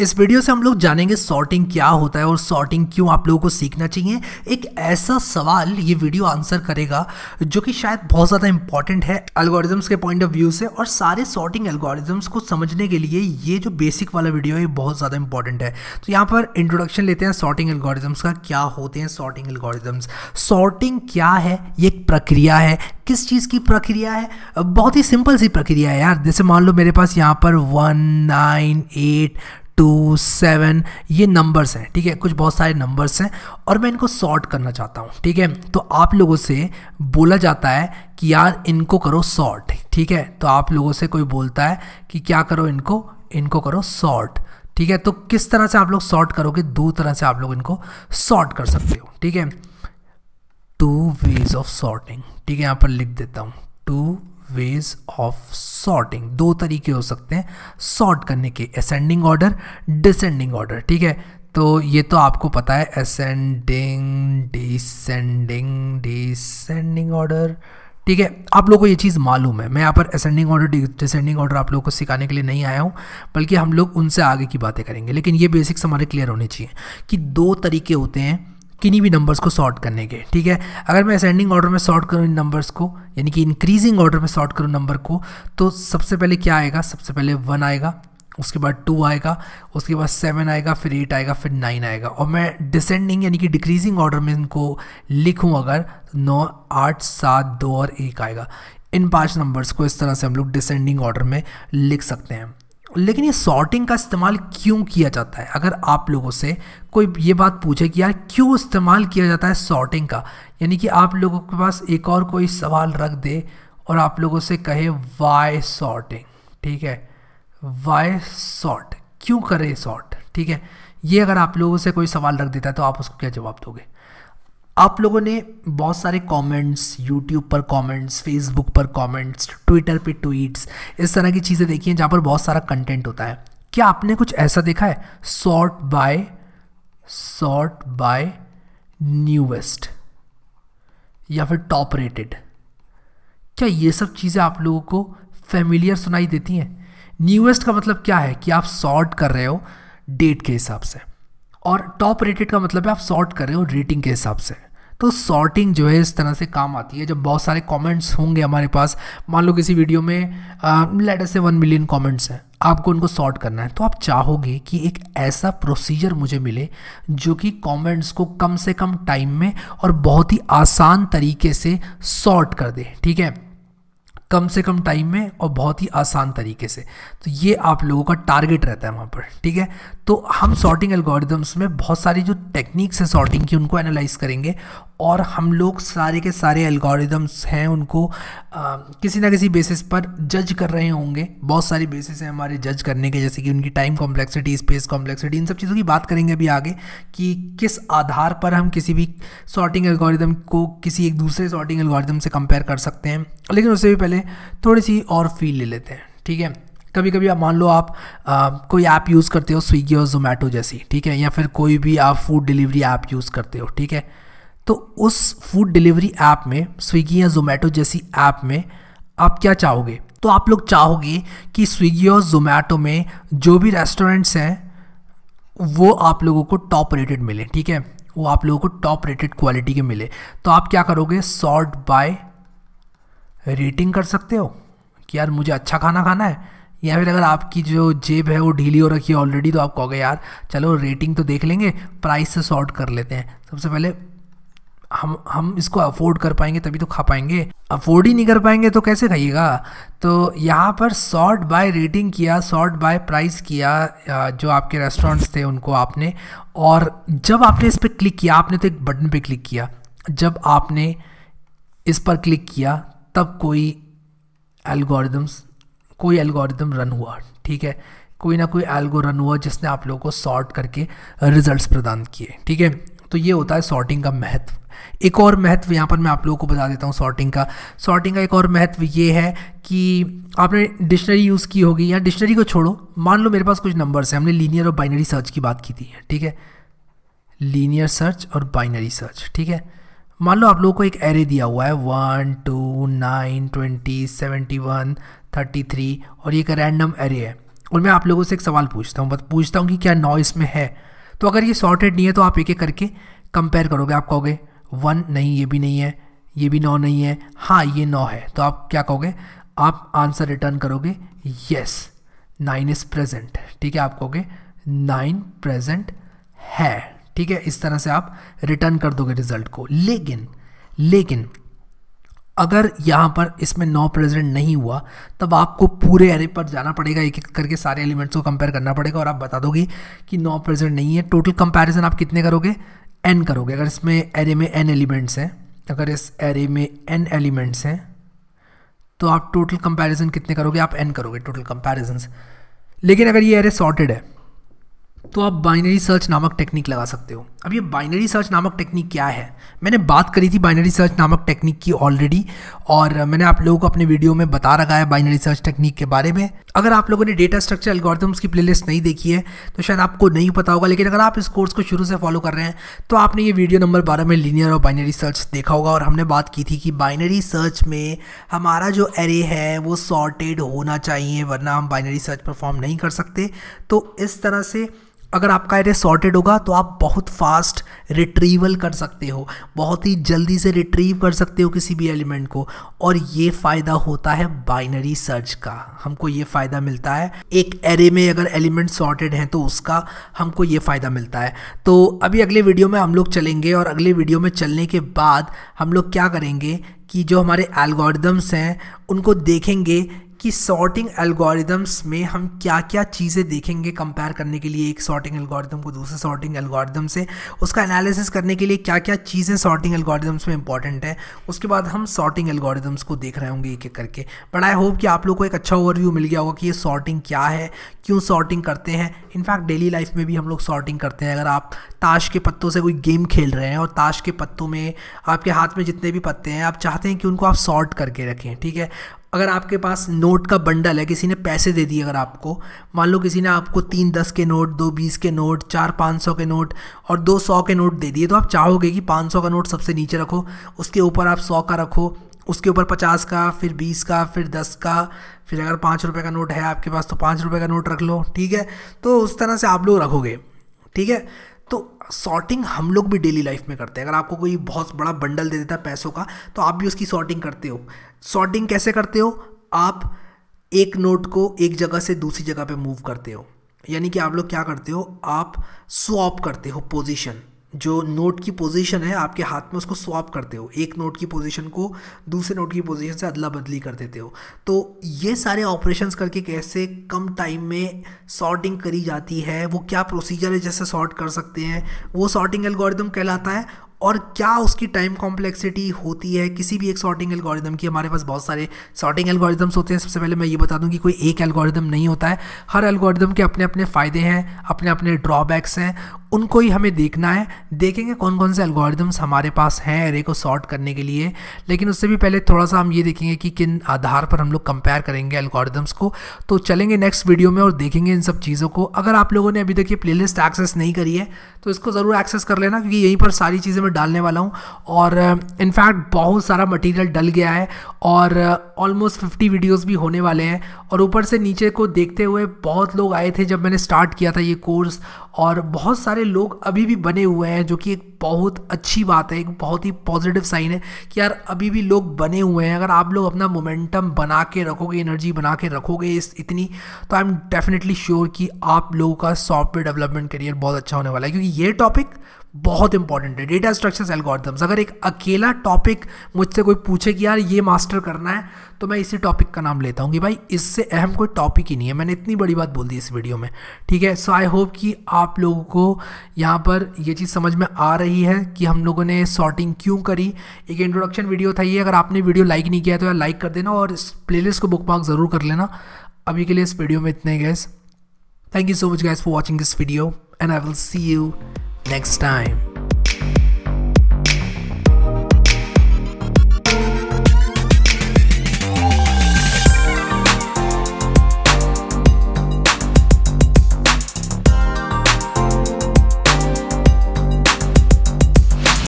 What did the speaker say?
इस वीडियो से हम लोग जानेंगे सॉर्टिंग क्या होता है और सॉर्टिंग क्यों आप लोगों को सीखना चाहिए एक ऐसा सवाल ये वीडियो आंसर करेगा जो कि शायद बहुत ज़्यादा इंपॉर्टेंट है एल्गोरिजम्स के पॉइंट ऑफ व्यू से और सारे सॉर्टिंग एल्गोरिजम्स को समझने के लिए ये जो बेसिक वाला वीडियो है ये बहुत ज़्यादा इंपॉर्टेंट है तो यहाँ पर इंट्रोडक्शन लेते हैं सॉर्टिंग एल्गोरिजम्स का क्या होते हैं सॉर्टिंग एल्गोरिजम्स सॉर्टिंग क्या है ये एक प्रक्रिया है किस चीज़ की प्रक्रिया है बहुत ही सिंपल सी प्रक्रिया है यार जैसे मान लो मेरे पास यहाँ पर one nine eight two seven ये नंबर्स हैं ठीक है कुछ बहुत सारे नंबर्स हैं और मैं इनको सॉर्ट करना चाहता हूँ ठीक है तो आप लोगों से बोला जाता है कि यार इनको करो सॉर्ट ठीक है तो आप लोगों से कोई बोलता है कि क्या करो इनको इनको करो सॉर्ट ठीक है तो किस तरह से आप लोग सॉर्ट करोगे दो तरह से आप लोग इनको सॉर्ट कर सकते हो ठीक है टू वेज ऑफ सॉर्टिंग ठीक है यहाँ पर लिख देता हूँ टू वेज ऑफ सॉर्टिंग दो तरीके हो सकते हैं सॉर्ट करने के असेंडिंग ऑर्डर डिसेंडिंग ऑर्डर ठीक है तो ये तो आपको पता है असेंडिंग डिसेंडिंग डिसेंडिंग ऑर्डर ठीक है आप लोगों को ये चीज़ मालूम है मैं यहाँ पर असेंडिंग ऑर्डर डिसेंडिंग ऑर्डर आप लोगों को सिखाने के लिए नहीं आया हूँ बल्कि हम लोग उनसे आगे की बातें करेंगे लेकिन ये बेसिक्स हमारे क्लियर होने चाहिए कि दो तरीके होते हैं किन्हीं भी नंबर्स को सॉर्ट करने के ठीक है अगर मैं असेंडिंग ऑर्डर में सॉर्ट करूँ इन नंबर्स को यानी कि इंक्रीजिंग ऑर्डर में सॉर्ट करूँ नंबर को तो सबसे पहले क्या आएगा सबसे पहले वन आएगा उसके बाद टू आएगा उसके बाद सेवन आएगा फिर एट आएगा फिर नाइन आएगा और मैं डिसेंडिंग यानी कि डिक्रीजिंग ऑर्डर में इनको लिखूँ अगर तो नौ आठ सात दो और एक आएगा इन पांच नंबर्स को इस तरह से हम लोग डिसेंडिंग ऑर्डर में लिख सकते हैं लेकिन ये सॉर्टिंग का इस्तेमाल क्यों किया जाता है अगर आप लोगों से कोई ये बात पूछे कि यार क्यों इस्तेमाल किया जाता है सॉर्टिंग का यानी कि आप लोगों के पास एक और कोई सवाल रख दे और आप लोगों से कहे वाई सॉर्टिंग ठीक है वाई सॉर्ट क्यों करें सॉर्ट ठीक है ये अगर आप लोगों से कोई सवाल रख देता है तो आप उसको क्या जवाब दोगे आप लोगों ने बहुत सारे कमेंट्स यूट्यूब पर कमेंट्स फेसबुक पर कमेंट्स ट्विटर पे ट्वीट्स इस तरह की चीज़ें देखी हैं जहाँ पर बहुत सारा कंटेंट होता है क्या आपने कुछ ऐसा देखा है sort by sort by newest या फिर टॉप रेटेड क्या ये सब चीज़ें आप लोगों को फेमिलियर सुनाई देती हैं न्यूएस्ट का मतलब क्या है कि आप सॉर्ट कर रहे हो डेट के हिसाब से और टॉप रेटेड का मतलब है आप सॉर्ट कर रहे हो रेटिंग के हिसाब से तो सॉर्टिंग जो है इस तरह से काम आती है जब बहुत सारे कमेंट्स होंगे हमारे पास मान लो किसी वीडियो में लेटर से वन मिलियन कमेंट्स हैं आपको उनको सॉर्ट करना है तो आप चाहोगे कि एक ऐसा प्रोसीजर मुझे मिले जो कि कमेंट्स को कम से कम टाइम में और बहुत ही आसान तरीके से सॉर्ट कर दे ठीक है कम से कम टाइम में और बहुत ही आसान तरीके से तो ये आप लोगों का टारगेट रहता है वहाँ पर ठीक है तो हम सॉर्टिंग एल्गोरिदम्स में बहुत सारी जो टेक्निक्स है सॉर्टिंग की उनको एनालाइज करेंगे और हम लोग सारे के सारे एल्गोरिदम्स हैं उनको आ, किसी ना किसी बेसिस पर जज कर रहे होंगे बहुत सारी बेसिस हैं हमारे जज करने के जैसे कि उनकी टाइम कॉम्प्लेक्सिटी स्पेस कॉम्प्लेक्सिटी इन सब चीज़ों की बात करेंगे अभी आगे कि किस आधार पर हम किसी भी सॉर्टिंग एल्गोरिदम को किसी एक दूसरे सॉर्टिंग एल्गोरिदम से कंपेयर कर सकते हैं लेकिन उससे भी पहले थोड़ी सी और फील ले लेते हैं ठीक है कभी कभी आप मान लो आप आ, कोई ऐप यूज़ करते हो स्विगी और जोमेटो जैसी ठीक है या फिर कोई भी आप फूड डिलीवरी ऐप यूज़ करते हो ठीक है तो उस फूड डिलीवरी ऐप में स्विगी या जोमेटो जैसी ऐप में आप क्या चाहोगे तो आप लोग चाहोगे कि स्विगी और जोमेटो में जो भी रेस्टोरेंट्स हैं वो आप लोगों को टॉप रेटेड मिले ठीक है वो आप लोगों को टॉप रेटेड क्वालिटी के मिले तो आप क्या करोगे सॉर्ट बाय रेटिंग कर सकते हो कि यार मुझे अच्छा खाना खाना है या फिर अगर आपकी जो जेब है वो ढीली हो रखी है ऑलरेडी तो आप कहोगे यार चलो रेटिंग तो देख लेंगे प्राइस से सॉर्ट कर लेते हैं सबसे पहले हम हम इसको अफोर्ड कर पाएंगे तभी तो खा पाएंगे अफोर्ड ही नहीं कर पाएंगे तो कैसे खाइएगा तो यहाँ पर सॉर्ट बाय रेटिंग किया सॉर्ट बाय प्राइस किया जो आपके रेस्टोरेंट्स थे उनको आपने और जब आपने इस पर क्लिक किया आपने तो एक बटन पे क्लिक किया जब आपने इस पर क्लिक किया तब कोई एल्गोरिदम्स कोई एल्गोरिदम रन हुआ ठीक है कोई ना कोई एल्गो रन हुआ जिसने आप लोगों को सॉर्ट करके रिजल्ट्स प्रदान किए ठीक है तो ये होता है सॉर्टिंग का महत्व एक और महत्व यहाँ पर मैं आप लोगों को बता देता हूँ सॉर्टिंग का सॉर्टिंग का एक और महत्व ये है कि आपने डिक्शनरी यूज़ की होगी या डिक्शनरी को छोड़ो मान लो मेरे पास कुछ नंबर्स हैं हमने लीनियर और बाइनरी सर्च की बात की थी ठीक है लीनियर सर्च और बाइनरी सर्च ठीक है मान लो आप लोगों को एक एरे दिया हुआ है one two nine twenty seventy one thirty three और ये एक रैंडम एरे है और मैं आप लोगों से एक सवाल पूछता हूँ पूछता हूँ कि क्या नौ इसमें है तो अगर ये सॉर्टेड नहीं है तो आप एक एक करके कंपेयर करोगे आप कहोगे वन नहीं ये भी नहीं है ये भी नौ नहीं है हाँ ये नौ है तो आप क्या कहोगे आप आंसर रिटर्न करोगे येस नाइन इज़ प्रेजेंट ठीक है आप कहोगे नाइन प्रेजेंट है ठीक है इस तरह से आप रिटर्न कर दोगे रिजल्ट को लेकिन लेकिन अगर यहाँ पर इसमें नौ प्रेजेंट नहीं हुआ तब आपको पूरे एरे पर जाना पड़ेगा एक एक करके सारे एलिमेंट्स को कंपेयर करना पड़ेगा और आप बता दोगे कि नौ प्रेजेंट नहीं है टोटल कंपैरिजन आप कितने करोगे एन करोगे अगर इसमें एरे में एन एलिमेंट्स हैं अगर इस एरे में एन एलिमेंट्स हैं तो आप टोटल कंपैरिजन कितने करोगे आप एन करोगे टोटल कंपेरिजन लेकिन अगर ये एरे सॉर्टेड है तो आप बाइनरी सर्च नामक टेक्निक लगा सकते हो अब ये बाइनरी सर्च नामक टेक्निक क्या है मैंने बात करी थी बाइनरी सर्च नामक टेक्निक की ऑलरेडी और मैंने आप लोगों को अपने वीडियो में बता रखा है बाइनरी सर्च टेक्निक के बारे में अगर आप लोगों ने डेटा स्ट्रक्चर एल्गोरिथम्स की प्लेलिस्ट नहीं देखी है तो शायद आपको नहीं पता होगा लेकिन अगर आप इस कोर्स को शुरू से फॉलो कर रहे हैं तो आपने ये वीडियो नंबर बारह में लीनियर और बाइनरी सर्च देखा होगा और हमने बात की थी कि बाइनरी सर्च में हमारा जो एरे है वो सॉर्टेड होना चाहिए वरना हम बाइनरी सर्च परफॉर्म नहीं कर सकते तो इस तरह से अगर आपका एरे सॉर्टेड होगा तो आप बहुत फास्ट रिट्रीवल कर सकते हो बहुत ही जल्दी से रिट्रीव कर सकते हो किसी भी एलिमेंट को और ये फ़ायदा होता है बाइनरी सर्च का हमको ये फ़ायदा मिलता है एक एरे में अगर एलिमेंट सॉर्टेड हैं तो उसका हमको ये फ़ायदा मिलता है तो अभी अगले वीडियो में हम लोग चलेंगे और अगले वीडियो में चलने के बाद हम लोग क्या करेंगे कि जो हमारे एल्गोरिदम्स हैं उनको देखेंगे कि सॉर्टिंग एल्गोरिदम्स में हम क्या क्या चीज़ें देखेंगे कंपेयर करने के लिए एक सॉर्टिंग एल्गोरिदम को दूसरे सॉर्टिंग एल्गोरिदम से उसका एनालिसिस करने के लिए क्या क्या चीज़ें सॉर्टिंग एल्गोरिदम्स में इंपॉर्टेंट है उसके बाद हम सॉर्टिंग एल्गोरिदम्स को देख रहे होंगे एक एक करके बट आई होप कि आप लोग को एक अच्छा ओवरव्यू मिल गया होगा कि ये सॉर्टिंग क्या है क्यों सॉर्टिंग करते हैं इनफैक्ट डेली लाइफ में भी हम लोग सॉर्टिंग करते हैं अगर आप ताश के पत्तों से कोई गेम खेल रहे हैं और ताश के पत्तों में आपके हाथ में जितने भी पत्ते हैं आप चाहते हैं कि उनको आप सॉर्ट करके रखें ठीक है अगर आपके पास नोट का बंडल है किसी ने पैसे दे दिए अगर आपको मान लो किसी ने आपको तीन दस के नोट दो बीस के नोट चार पाँच सौ के नोट और दो सौ के नोट दे दिए तो आप चाहोगे कि पाँच सौ का नोट सबसे नीचे रखो उसके ऊपर आप सौ का रखो उसके ऊपर पचास का फिर बीस का फिर दस का फिर अगर पाँच रुपये का नोट है आपके पास तो पाँच रुपये का नोट रख लो ठीक है तो उस तरह से आप लोग रखोगे ठीक है तो सॉर्टिंग हम लोग भी डेली लाइफ में करते हैं अगर आपको कोई बहुत बड़ा बंडल दे देता है पैसों का तो आप भी उसकी सॉर्टिंग करते हो सॉर्टिंग कैसे करते हो आप एक नोट को एक जगह से दूसरी जगह पे मूव करते हो यानी कि आप लोग क्या करते हो आप स्वॉप करते हो पोजीशन जो नोट की पोजीशन है आपके हाथ में उसको स्वाप करते हो एक नोट की पोजीशन को दूसरे नोट की पोजीशन से अदला बदली कर देते हो तो ये सारे ऑपरेशंस करके कैसे कम टाइम में सॉर्टिंग करी जाती है वो क्या प्रोसीजर है जैसे सॉर्ट कर सकते हैं वो सॉर्टिंग एल्गोरिदम कहलाता है और क्या उसकी टाइम कॉम्प्लेक्सिटी होती है किसी भी एक सॉर्टिंग एल्गोरिदम की हमारे पास बहुत सारे सॉर्टिंग एल्गोरिदम्स होते हैं सबसे पहले मैं ये बता दूं कि कोई एक एल्गोरिदम नहीं होता है हर एल्गोरिदम के अपने अपने फ़ायदे हैं अपने अपने ड्रॉबैक्स हैं उनको ही हमें देखना है देखेंगे कौन कौन से एल्गोरिदम्स हमारे पास हैं एरे को सॉर्ट करने के लिए लेकिन उससे भी पहले थोड़ा सा हम ये देखेंगे कि किन आधार पर हम लोग कंपेयर करेंगे एल्गोरिदम्स को तो चलेंगे नेक्स्ट वीडियो में और देखेंगे इन सब चीज़ों को अगर आप लोगों ने अभी तक ये प्लेलिस्ट एक्सेस नहीं करी है तो इसको ज़रूर एक्सेस कर लेना क्योंकि यहीं पर सारी चीज़ें मैं डालने वाला हूँ और इनफैक्ट बहुत सारा मटीरियल डल गया है और ऑलमोस्ट फिफ्टी वीडियोज़ भी होने वाले हैं और ऊपर से नीचे को देखते हुए बहुत लोग आए थे जब मैंने स्टार्ट किया था ये कोर्स और बहुत सारे सारे लोग अभी भी बने हुए हैं जो कि एक बहुत अच्छी बात है एक बहुत ही पॉजिटिव साइन है कि यार अभी भी लोग बने हुए हैं अगर आप लोग अपना मोमेंटम बना के रखोगे एनर्जी बना के रखोगे इस इतनी तो आई एम डेफिनेटली श्योर कि आप लोगों का सॉफ्टवेयर डेवलपमेंट करियर बहुत अच्छा होने वाला है क्योंकि ये टॉपिक बहुत इंपॉर्टेंट है डेटा स्ट्रक्चर्स एल्गोरिथम्स अगर एक अकेला टॉपिक मुझसे कोई पूछे कि यार ये मास्टर करना है तो मैं इसी टॉपिक का नाम लेता हूँ कि भाई इससे अहम कोई टॉपिक ही नहीं है मैंने इतनी बड़ी बात बोल दी इस वीडियो में ठीक है सो आई होप कि आप लोगों को यहाँ पर ये चीज़ समझ में आ रही है कि हम लोगों ने सॉर्टिंग क्यों करी एक इंट्रोडक्शन वीडियो था ये अगर आपने वीडियो लाइक नहीं किया तो यार लाइक कर देना और इस प्लेलिस्ट को बुक मार्क ज़रूर कर लेना अभी के लिए इस वीडियो में इतने guys thank you so much guys for watching this video and I will see you next time.